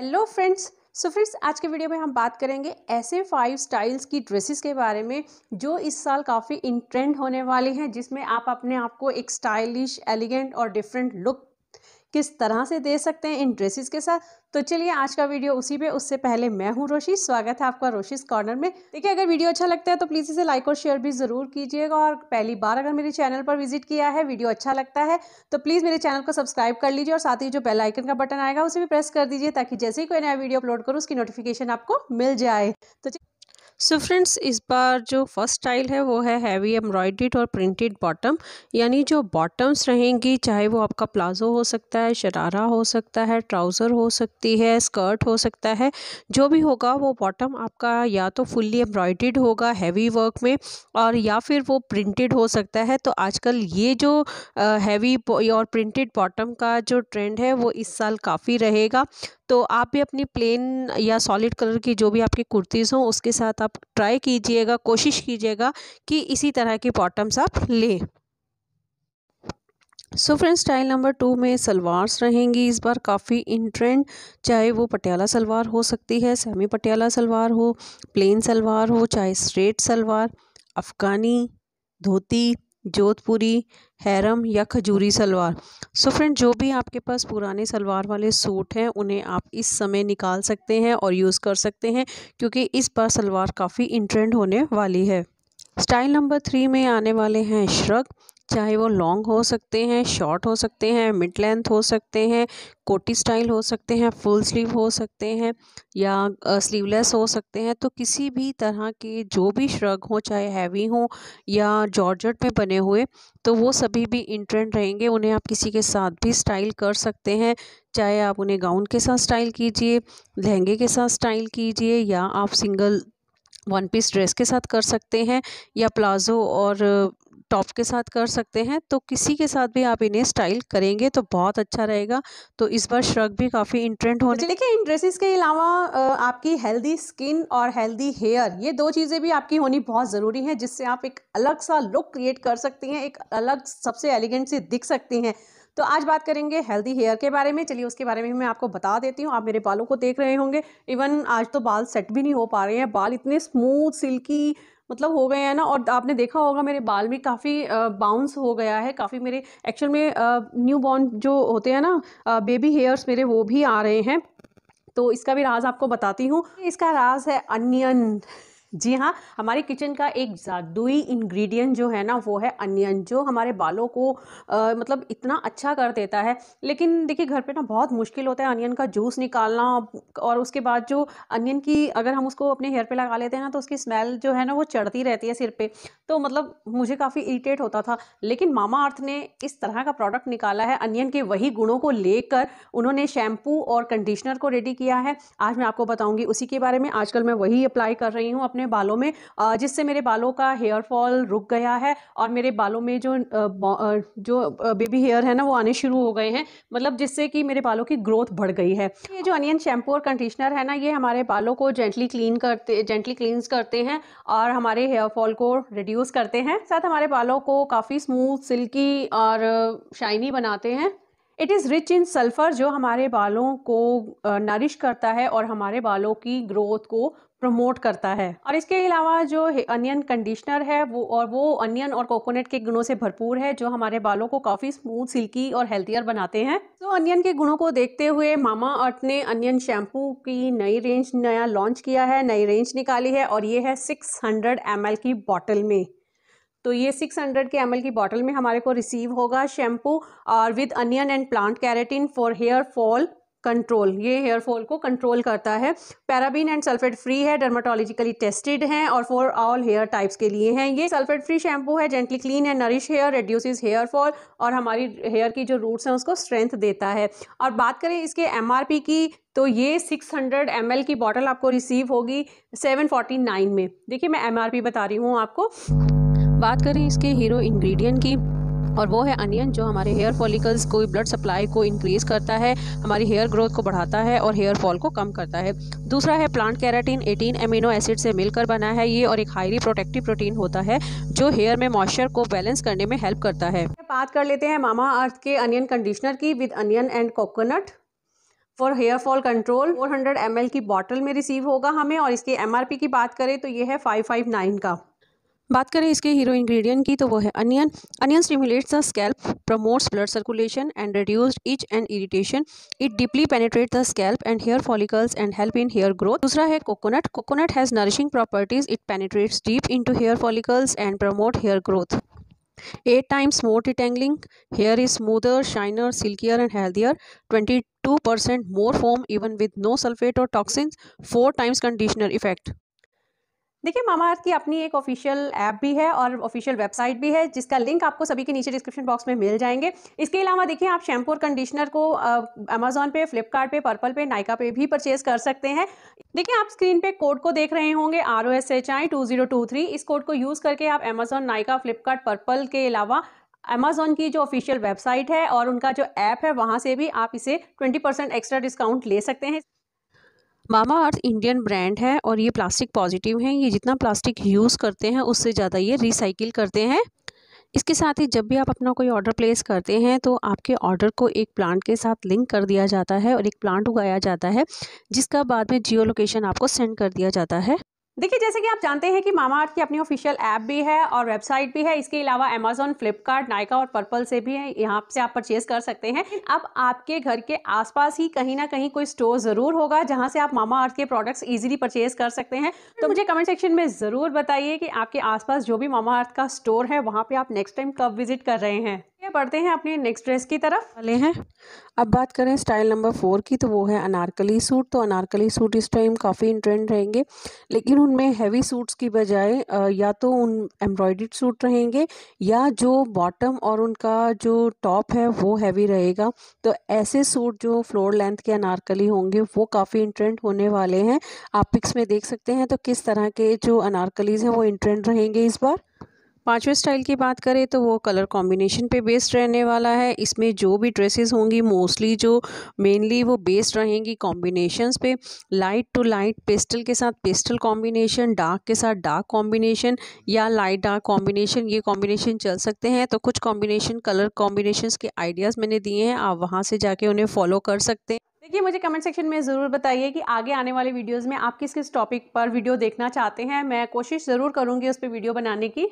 hello friends so friends आज के video में हम बात करेंगे ऐसे फाइव स्टाइल्स की ड्रेसेस के बारे में जो इस साल काफ़ी इन ट्रेंड होने वाली हैं जिसमें आप अपने आप को एक स्टाइलिश एलिगेंट और डिफरेंट लुक किस तरह से दे सकते हैं इन ड्रेसेस के साथ तो चलिए आज का वीडियो उसी पे उससे पहले मैं हूँ रोशी स्वागत है आपका रोशीज कॉर्नर में देखिए अगर वीडियो अच्छा लगता है तो प्लीज़ इसे लाइक और शेयर भी ज़रूर कीजिएगा और पहली बार अगर मेरे चैनल पर विजिट किया है वीडियो अच्छा लगता है तो प्लीज़ मेरे चैनल को सब्सक्राइब कर लीजिए और साथ ही जो बेलाइकन का बटन आएगा उसे भी प्रेस कर दीजिए ताकि जैसे ही कोई नया वीडियो अपलोड करूँ उसकी नोटिफिकेशन आपको मिल जाए तो सो फ्रेंड्स इस बार जो फर्स्ट स्टाइल है वो है हैवी एम्ब्रॉयड और प्रिंटेड बॉटम यानी जो बॉटम्स रहेंगी चाहे वो आपका प्लाजो हो सकता है शरारा हो सकता है ट्राउज़र हो सकती है स्कर्ट हो सकता है जो भी होगा वो बॉटम आपका या तो फुल्ली एम्ब्रॉयड होगा हैवी वर्क में और या फिर वो प्रिंटेड हो सकता है तो आजकल ये जो हैवी और प्रिंटेड बॉटम का जो ट्रेंड है वो इस साल काफ़ी रहेगा तो आप भी अपनी प्लेन या सॉलिड कलर की जो भी आपकी कुर्तीज़ हो उसके साथ आप ट्राई कीजिएगा कोशिश कीजिएगा कि इसी तरह की बॉटम्स आप लें so friends style number two में सलवार्स रहेंगी इस बार काफ़ी इन ट्रेंड चाहे वो पटियाला सलवार हो सकती है सेमी पटियाला सलवार हो प्लेन सलवार हो चाहे स्ट्रेट सलवार अफ़गानी धोती जोधपुरी हैरम या खजूरी सलवार सो फ्रेंड जो भी आपके पास पुराने सलवार वाले सूट हैं उन्हें आप इस समय निकाल सकते हैं और यूज़ कर सकते हैं क्योंकि इस बार सलवार काफ़ी इंट्रेंड होने वाली है स्टाइल नंबर थ्री में आने वाले हैं श्रग चाहे वो लॉन्ग हो सकते हैं शॉर्ट हो सकते हैं मिड लेंथ हो सकते हैं कोटी स्टाइल हो सकते हैं फुल स्लीव हो सकते हैं या स्लीवलेस हो सकते हैं तो किसी भी तरह के जो भी श्रग हो चाहे हैवी हो या जॉर्जट में बने हुए तो वो सभी भी इंट्रेंड रहेंगे उन्हें आप किसी के साथ भी स्टाइल कर सकते हैं चाहे आप उन्हें गाउन के साथ स्टाइल कीजिए लहंगे के साथ स्टाइल कीजिए या आप सिंगल वन पीस ड्रेस के साथ कर सकते हैं या प्लाज़ो और टॉप के साथ कर सकते हैं तो किसी के साथ भी आप इन्हें स्टाइल करेंगे तो बहुत अच्छा रहेगा तो इस बार श्रग भी काफ़ी इंट्रेंट होने देखिए इन ड्रेसेस के अलावा आपकी हेल्दी स्किन और हेल्दी हेयर ये दो चीज़ें भी आपकी होनी बहुत ज़रूरी है जिससे आप एक अलग सा लुक क्रिएट कर सकती हैं एक अलग सबसे एलिगेंट से दिख सकती हैं तो आज बात करेंगे हेल्दी हेयर के बारे में चलिए उसके बारे में मैं आपको बता देती हूँ आप मेरे बालों को देख रहे होंगे इवन आज तो बाल सेट भी नहीं हो पा रहे हैं बाल इतने स्मूथ सिल्की मतलब हो गए हैं ना और आपने देखा होगा मेरे बाल भी काफ़ी बाउंस हो गया है काफ़ी मेरे एक्चुअल में न्यू बॉर्न जो होते हैं ना बेबी हेयर्स मेरे वो भी आ रहे हैं तो इसका भी राज आपको बताती हूँ इसका राज है अनियन जी हाँ हमारे किचन का एक जादुई इंग्रेडिएंट जो है ना वो है अनियन जो हमारे बालों को आ, मतलब इतना अच्छा कर देता है लेकिन देखिए घर पे ना बहुत मुश्किल होता है अनियन का जूस निकालना और उसके बाद जो अनियन की अगर हम उसको अपने हेयर पे लगा लेते हैं ना तो उसकी स्मेल जो है ना वो चढ़ती रहती है सिर पर तो मतलब मुझे काफ़ी इरीटेट होता था लेकिन मामा अर्थ ने इस तरह का प्रोडक्ट निकाला है अनियन के वही गुणों को लेकर उन्होंने शैम्पू और कंडीशनर को रेडी किया है आज मैं आपको बताऊँगी उसी के बारे में आजकल मैं वही अप्लाई कर रही हूँ अपने हैं बालों में जिससे मेरे बालों का हेयर फॉल रुक गया है और मेरे बालों में जो जो बेबी हेयर है ना वो आने शुरू हो गए हैं मतलब जिससे कि मेरे बालों की ग्रोथ बढ़ गई है ये जो अनियन शैम्पू और कंडीशनर है ना ये हमारे बालों को जेंटली क्लीन करते जेंटली क्लींस करते हैं और हमारे हेयर फॉल को रिड्यूस करते हैं साथ हमारे बालों को काफ़ी स्मूथ सिल्की और शाइनी बनाते हैं it is rich in sulphur जो हमारे बालों को नरिश करता है और हमारे बालों की ग्रोथ को प्रमोट करता है और इसके अलावा जो अनियन कंडीशनर है वो और वो अनियन और कोकोनट के गुणों से भरपूर है जो हमारे बालों को काफ़ी स्मूथ सिल्की और हेल्थियर बनाते हैं तो अनियन के गुणों को देखते हुए मामा अर्थ ने अनियन शैम्पू की नई रेंज नया लॉन्च किया है नई रेंज निकाली है और ये है सिक्स हंड्रेड की बॉटल में तो ये 600 के एम की बॉटल में हमारे को रिसीव होगा शैम्पू और with onion and plant keratin for hair fall control ये हेयर फॉल को कंट्रोल करता है पैराबीन एंड सल्फेट फ्री है डर्माटोलॉजिकली टेस्टेड है और फॉर ऑल हेयर टाइप्स के लिए हैं ये सल्फेट फ्री शैम्पू है gently clean and nourish hair reduces hair fall और हमारी हेयर की जो रूट्स हैं उसको स्ट्रेंथ देता है और बात करें इसके एम की तो ये 600 हंड्रेड की बॉटल आपको रिसीव होगी 749 में देखिए मैं एम बता रही हूँ आपको बात करें इसके हीरो इंग्रेडिएंट की और वो है अनियन जो हमारे हेयर फॉलिकल्स को ब्लड सप्लाई को इंक्रीज़ करता है हमारी हेयर ग्रोथ को बढ़ाता है और हेयर फॉल को कम करता है दूसरा है प्लांट कैराटीन 18 एमिनो एसिड से मिलकर बना है ये और एक हाईली प्रोटेक्टिव प्रोटीन होता है जो हेयर में मॉइस्चर को बैलेंस करने में हेल्प करता है बात कर लेते हैं मामा अर्थ के अनियन कंडीशनर की with onion and coconut for hair fall control 400 ml की बॉटल में रिसीव होगा हमें और इसकी एम की बात करें तो ये है 559 का बात करें इसके हीरो इंग्रेडिएंट की तो वो है onion onion stimulates the scalp promotes blood circulation and reduced itch and irritation it deeply penetrate the scalp and hair follicles and help in hair growth दूसरा है coconut coconut has nourishing properties it penetrates deep into hair follicles and promote hair growth eight times hair is smoother shinier silkier and healthier twenty two percent more foam even with no sulphate और toxin four times conditioner effect देखिए मामा अर्थ की अपनी एक official app भी है और official website भी है जिसका लिंक आपको सभी के नीचे डिस्क्रिप्शन बॉक्स में मिल जाएंगे इसके अलावा देखिए आप शैम्पू और कंडीशनर को अमेजोन पे फ्लिपकार्ट पे पर्पल पे नाइका पे भी परचेज कर सकते हैं देखिए आप स्क्रीन पे कोड को देख रहे होंगे R O S H I two zero two three इस कोड को यूज़ करके आप अमेजोन नाइका फ्लिपकार्ट पर्पल के अलावा अमेजोन की जो ऑफिशियल वेबसाइट है और उनका जो ऐप है वहाँ से भी आप इसे परसेंट एक्स्ट्रा डिस्काउंट ले सकते हैं मामा अर्थ इंडियन ब्रांड है और ये प्लास्टिक पॉजिटिव हैं ये जितना प्लास्टिक यूज़ करते हैं उससे ज़्यादा ये रिसाइकिल करते हैं इसके साथ ही जब भी आप अपना कोई ऑर्डर प्लेस करते हैं तो आपके ऑर्डर को एक प्लांट के साथ लिंक कर दिया जाता है और एक प्लांट उगाया जाता है जिसका बाद में जियो लोकेशन आपको सेंड कर दिया जाता है देखिए जैसे कि आप जानते हैं कि मामा अर्थ की अपनी ऑफिशियल ऐप भी है और वेबसाइट भी है इसके अलावा अमेजोन फ्लिपकार्ट नायका और पर्पल से भी है यहाँ से आप परचेज कर सकते हैं अब आपके घर के आसपास ही कहीं ना कहीं कोई स्टोर ज़रूर होगा जहाँ से आप मामा अर्थ के प्रोडक्ट्स ईजिली परचेज कर सकते हैं तो मुझे कमेंट सेक्शन में ज़रूर बताइए कि आपके आसपास जो भी मामा अर्थ का स्टोर है वहाँ पर आप नेक्स्ट टाइम कब विजिट कर रहे हैं ये बढ़ते हैं अपनी नेक्स्ट ड्रेस की तरफ वाले हैं अब बात करें स्टाइल नंबर फोर की तो वो है अनारकली सूट तो अनारकली सूट इस टाइम काफ़ी इन ट्रेंड रहेंगे लेकिन उनमें हैवी सूट्स की बजाय या तो उन एम्ब्रॉयड सूट रहेंगे या जो बॉटम और उनका जो टॉप है वो हैवी रहेगा तो ऐसे सूट जो फ्लोर लेंथ के अनारकली होंगे वो काफ़ी इन ट्रेंड होने वाले हैं आप पिक्स में देख सकते हैं तो किस तरह के जो अनारकलीज हैं वो इन ट्रेंड रहेंगे इस बार पांचवें स्टाइल की बात करें तो वो कलर कॉम्बिनेशन पे बेस्ड रहने वाला है इसमें जो भी ड्रेसेस होंगी मोस्टली जो मेनली वो बेस्ड रहेंगी कॉम्बिनेशंस पे लाइट टू लाइट पेस्टल के साथ पेस्टल कॉम्बिनेशन डार्क के साथ डार्क कॉम्बिनेशन या लाइट डार्क कॉम्बिनेशन ये कॉम्बिनेशन चल सकते हैं तो कुछ कॉम्बिनेशन कलर कॉम्बिनेशन के आइडियाज़ मैंने दिए हैं आप वहाँ से जाके उन्हें फॉलो कर सकते हैं देखिए मुझे कमेंट सेक्शन में ज़रूर बताइए कि आगे आने वाले वीडियोस में आप किस किस टॉपिक पर वीडियो देखना चाहते हैं मैं कोशिश ज़रूर करूँगी उस पर वीडियो बनाने की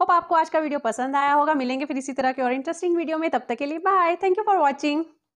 होप आपको आज का वीडियो पसंद आया होगा मिलेंगे फिर इसी तरह के और इंटरेस्टिंग वीडियो में तब तक के लिए bye thank you for watching